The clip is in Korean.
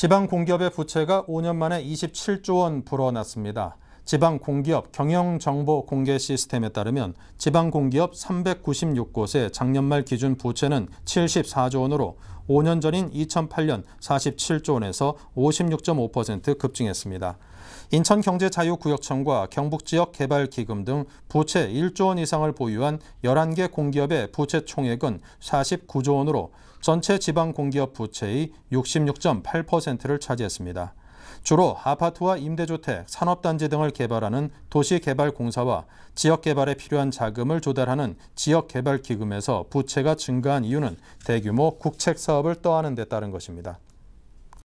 지방 공기업의 부채가 5년 만에 27조 원 불어났습니다. 지방공기업 경영정보 공개 시스템에 따르면 지방공기업 396곳의 작년 말 기준 부채는 74조 원으로 5년 전인 2008년 47조 원에서 56.5% 급증했습니다. 인천경제자유구역청과 경북지역개발기금 등 부채 1조 원 이상을 보유한 11개 공기업의 부채 총액은 49조 원으로 전체 지방공기업 부채의 66.8%를 차지했습니다. 주로 아파트와 임대주택, 산업단지 등을 개발하는 도시개발공사와 지역개발에 필요한 자금을 조달하는 지역개발기금에서 부채가 증가한 이유는 대규모 국책 사업을 떠하는데 따른 것입니다.